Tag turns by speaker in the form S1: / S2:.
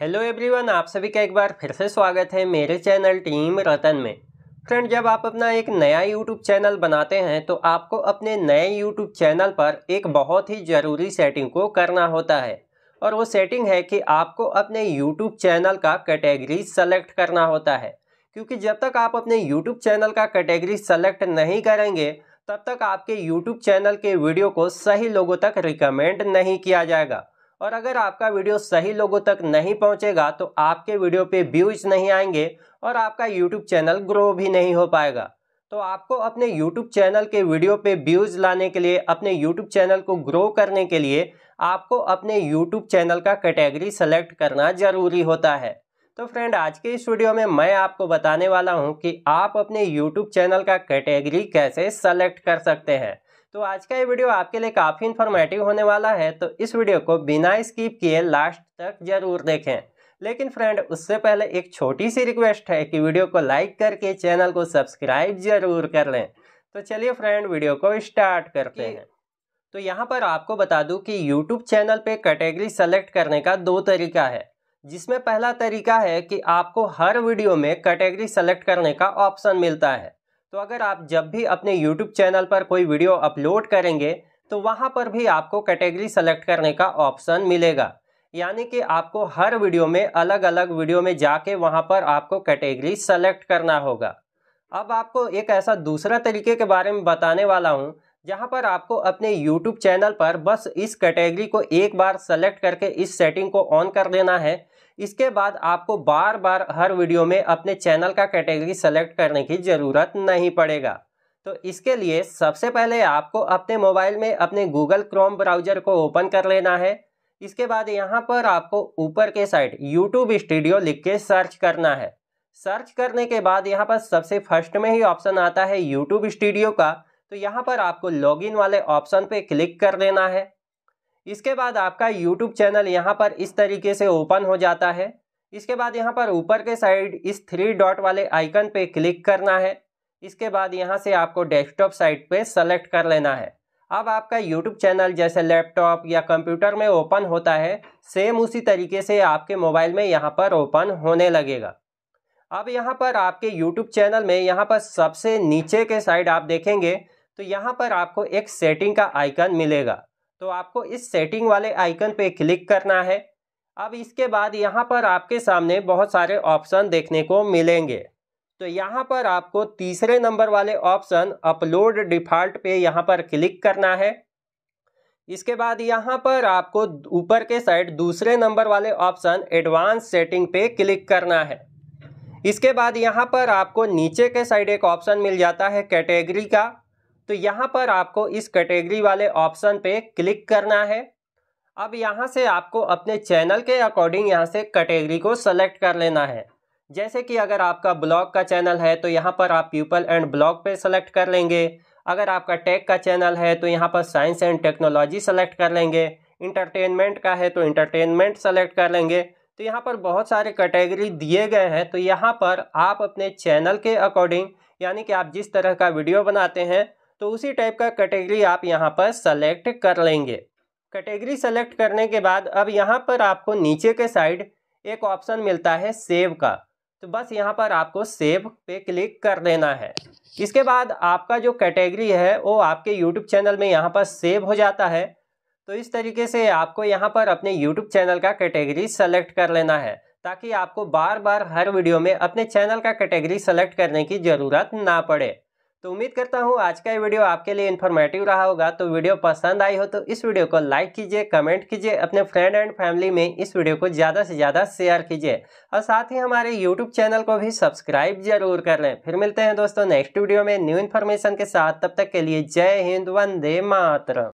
S1: hello everyone आप सभी का एक बार फिर से स्वागत है मेरे चैनल टीम रतन में फ्रेंड जब आप अपना एक नया यूट्यूब चैनल बनाते हैं तो आपको अपने नए यूट्यूब चैनल पर एक बहुत ही ज़रूरी सेटिंग को करना होता है और वो सेटिंग है कि आपको अपने यूट्यूब चैनल का कैटेगरी सेलेक्ट करना होता है क्योंकि जब तक आप अपने यूट्यूब चैनल का कैटेगरी सेलेक्ट नहीं करेंगे तब तक आपके यूट्यूब चैनल के वीडियो को सही लोगों तक रिकमेंड नहीं किया जाएगा और अगर आपका वीडियो सही लोगों तक नहीं पहुंचेगा तो आपके वीडियो पे व्यूज नहीं आएंगे और आपका यूट्यूब चैनल ग्रो भी नहीं हो पाएगा तो आपको अपने यूट्यूब चैनल के वीडियो पे व्यूज लाने के लिए अपने यूट्यूब चैनल को ग्रो करने के लिए आपको अपने यूट्यूब चैनल का कैटेगरी सेलेक्ट करना ज़रूरी होता है तो फ्रेंड आज के इस वीडियो में मैं आपको बताने वाला हूँ कि आप अपने यूट्यूब चैनल का कैटेगरी कैसे सेलेक्ट कर सकते हैं तो आज का ये वीडियो आपके लिए काफ़ी इन्फॉर्मेटिव होने वाला है तो इस वीडियो को बिना स्किप किए लास्ट तक जरूर देखें लेकिन फ्रेंड उससे पहले एक छोटी सी रिक्वेस्ट है कि वीडियो को लाइक करके चैनल को सब्सक्राइब जरूर कर लें तो चलिए फ्रेंड वीडियो को स्टार्ट करते हैं तो यहाँ पर आपको बता दूँ कि यूट्यूब चैनल पे कैटेगरी सेलेक्ट करने का दो तरीका है जिसमें पहला तरीका है कि आपको हर वीडियो में कैटेगरी सेलेक्ट करने का ऑप्शन मिलता है तो अगर आप जब भी अपने यूट्यूब चैनल पर कोई वीडियो अपलोड करेंगे तो वहाँ पर भी आपको कैटेगरी सेलेक्ट करने का ऑप्शन मिलेगा यानी कि आपको हर वीडियो में अलग अलग वीडियो में जाके वहाँ पर आपको कैटेगरी सेलेक्ट करना होगा अब आपको एक ऐसा दूसरा तरीके के बारे में बताने वाला हूँ जहां पर आपको अपने YouTube चैनल पर बस इस कैटेगरी को एक बार सेलेक्ट करके इस सेटिंग को ऑन कर देना है इसके बाद आपको बार बार हर वीडियो में अपने चैनल का कैटेगरी सेलेक्ट करने की ज़रूरत नहीं पड़ेगा तो इसके लिए सबसे पहले आपको अपने मोबाइल में अपने गूगल क्रोम ब्राउजर को ओपन कर लेना है इसके बाद यहाँ पर आपको ऊपर के साइड यूट्यूब स्टूडियो लिख के सर्च करना है सर्च करने के बाद यहाँ पर सबसे फर्स्ट में ही ऑप्शन आता है यूट्यूब स्टूडियो का तो यहाँ पर आपको लॉगिन वाले ऑप्शन पे क्लिक कर देना है इसके बाद आपका यूट्यूब चैनल यहाँ पर इस तरीके से ओपन हो जाता है इसके बाद यहाँ पर ऊपर के साइड इस थ्री डॉट वाले आइकन पे क्लिक करना है इसके बाद यहाँ से आपको डेस्कटॉप साइट पे सेलेक्ट कर लेना है अब आपका यूट्यूब चैनल जैसे लैपटॉप या कंप्यूटर में ओपन होता है सेम उसी तरीके से आपके मोबाइल में यहाँ पर ओपन होने लगेगा अब यहाँ पर आपके यूट्यूब चैनल में यहाँ पर सबसे नीचे के साइड आप देखेंगे तो यहाँ पर आपको एक सेटिंग का आइकन मिलेगा तो आपको इस सेटिंग वाले आइकन पे क्लिक करना है अब इसके बाद यहाँ पर आपके सामने बहुत सारे ऑप्शन देखने को मिलेंगे तो यहाँ पर आपको तीसरे नंबर वाले ऑप्शन अपलोड डिफ़ॉल्ट पे यहाँ पर क्लिक करना है इसके बाद यहाँ पर आपको ऊपर के साइड दूसरे नंबर वाले ऑप्शन एडवांस सेटिंग पे क्लिक करना है इसके बाद यहाँ पर आपको नीचे के साइड एक ऑप्शन मिल जाता है कैटेगरी का तो यहाँ पर आपको इस कैटेगरी वाले ऑप्शन पे क्लिक करना है अब यहाँ से आपको अपने चैनल के अकॉर्डिंग यहाँ से कैटेगरी को सेलेक्ट कर लेना है जैसे कि अगर आपका ब्लॉग का चैनल है तो यहाँ पर आप पीपल एंड ब्लॉग पे सेलेक्ट कर लेंगे अगर आपका टेक का चैनल है तो यहाँ पर साइंस एंड टेक्नोलॉजी सेलेक्ट कर लेंगे इंटरटेनमेंट का है तो इंटरटेनमेंट सेलेक्ट कर लेंगे तो यहाँ पर बहुत सारे कैटेगरी दिए गए हैं तो यहाँ पर आप अपने चैनल के अकॉर्डिंग यानी कि आप जिस तरह का वीडियो बनाते हैं तो उसी टाइप का कैटेगरी आप यहाँ पर सेलेक्ट कर लेंगे कैटेगरी सेलेक्ट करने के बाद अब यहाँ पर आपको नीचे के साइड एक ऑप्शन मिलता है सेव का तो बस यहाँ पर आपको सेव पे क्लिक कर देना है इसके बाद आपका जो कैटेगरी है वो आपके यूट्यूब चैनल में यहाँ पर सेव हो जाता है तो इस तरीके से आपको यहाँ पर अपने यूट्यूब चैनल का कैटेगरी सेलेक्ट कर लेना है ताकि आपको बार बार हर वीडियो में अपने चैनल का कैटेगरी सेलेक्ट करने की ज़रूरत ना पड़े तो उम्मीद करता हूँ आज का ये वीडियो आपके लिए इन्फॉर्मेटिव रहा होगा तो वीडियो पसंद आई हो तो इस वीडियो को लाइक कीजिए कमेंट कीजिए अपने फ्रेंड एंड फैमिली में इस वीडियो को ज़्यादा से ज़्यादा शेयर कीजिए और साथ ही हमारे यूट्यूब चैनल को भी सब्सक्राइब जरूर कर लें फिर मिलते हैं दोस्तों नेक्स्ट वीडियो में न्यू इन्फॉर्मेशन के साथ तब तक के लिए जय हिंद वंदे मातरम